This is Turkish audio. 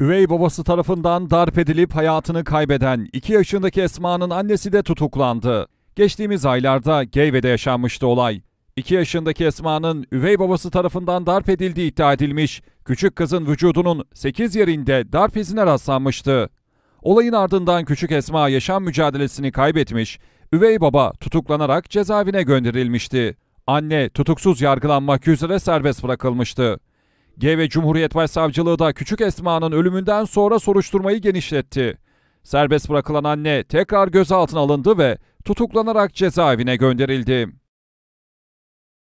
Üvey babası tarafından darp edilip hayatını kaybeden 2 yaşındaki Esma'nın annesi de tutuklandı. Geçtiğimiz aylarda Geyve'de yaşanmıştı olay. 2 yaşındaki Esma'nın üvey babası tarafından darp edildiği iddia edilmiş, küçük kızın vücudunun 8 yerinde darp izine rastlanmıştı. Olayın ardından küçük Esma yaşam mücadelesini kaybetmiş, üvey baba tutuklanarak cezaevine gönderilmişti. Anne tutuksuz yargılanmak üzere serbest bırakılmıştı. G ve Cumhuriyet Başsavcılığı da küçük Esma'nın ölümünden sonra soruşturmayı genişletti. Serbest bırakılan anne tekrar gözaltına alındı ve tutuklanarak cezaevine gönderildi.